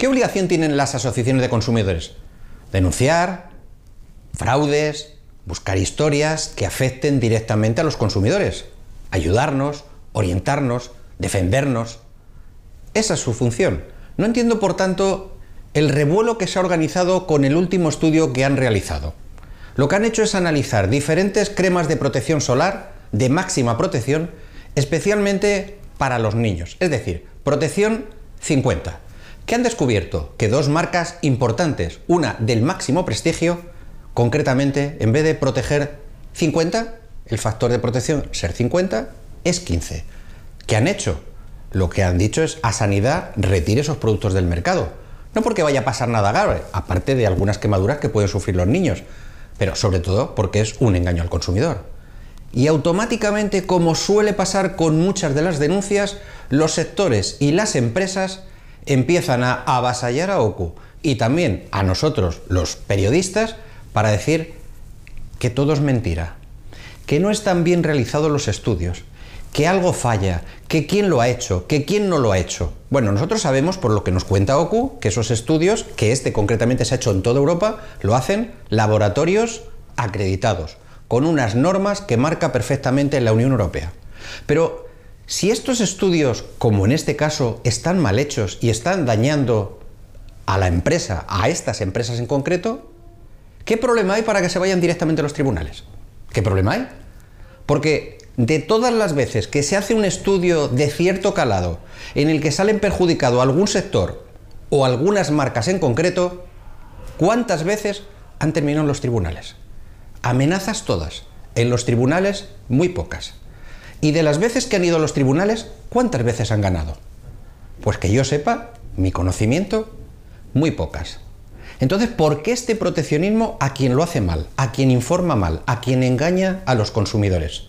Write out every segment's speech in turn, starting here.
¿Qué obligación tienen las asociaciones de consumidores? Denunciar fraudes, buscar historias que afecten directamente a los consumidores, ayudarnos, orientarnos, defendernos. Esa es su función. No entiendo, por tanto, el revuelo que se ha organizado con el último estudio que han realizado. Lo que han hecho es analizar diferentes cremas de protección solar de máxima protección, especialmente para los niños, es decir, protección 50 que han descubierto que dos marcas importantes, una del máximo prestigio, concretamente, en vez de proteger 50, el factor de protección ser 50 es 15. ¿Qué han hecho? Lo que han dicho es a sanidad retire esos productos del mercado. No porque vaya a pasar nada grave, aparte de algunas quemaduras que pueden sufrir los niños, pero sobre todo porque es un engaño al consumidor. Y automáticamente, como suele pasar con muchas de las denuncias, los sectores y las empresas empiezan a avasallar a Ocu y también a nosotros, los periodistas, para decir que todo es mentira, que no están bien realizados los estudios, que algo falla, que quién lo ha hecho, que quién no lo ha hecho. Bueno, nosotros sabemos por lo que nos cuenta OCU que esos estudios, que este concretamente se ha hecho en toda Europa, lo hacen laboratorios acreditados, con unas normas que marca perfectamente la Unión Europea. Pero si estos estudios, como en este caso, están mal hechos y están dañando a la empresa, a estas empresas en concreto, ¿qué problema hay para que se vayan directamente a los tribunales? ¿Qué problema hay? Porque de todas las veces que se hace un estudio de cierto calado en el que salen perjudicado algún sector o algunas marcas en concreto, ¿cuántas veces han terminado en los tribunales? Amenazas todas, en los tribunales muy pocas. Y de las veces que han ido a los tribunales, ¿cuántas veces han ganado? Pues que yo sepa, mi conocimiento, muy pocas. Entonces, ¿por qué este proteccionismo a quien lo hace mal, a quien informa mal, a quien engaña a los consumidores?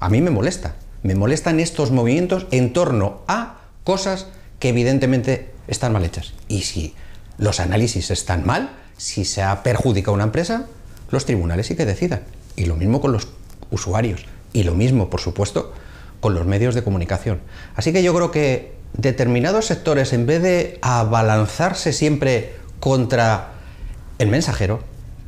A mí me molesta. Me molestan estos movimientos en torno a cosas que evidentemente están mal hechas. Y si los análisis están mal, si se ha perjudicado una empresa, los tribunales sí que decidan. Y lo mismo con los usuarios. Y lo mismo, por supuesto, con los medios de comunicación. Así que yo creo que determinados sectores, en vez de abalanzarse siempre contra el mensajero,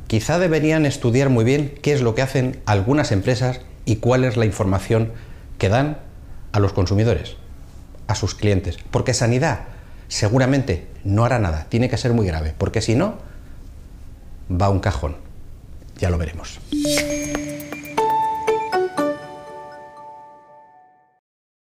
quizá deberían estudiar muy bien qué es lo que hacen algunas empresas y cuál es la información que dan a los consumidores, a sus clientes. Porque sanidad seguramente no hará nada, tiene que ser muy grave, porque si no, va a un cajón. Ya lo veremos.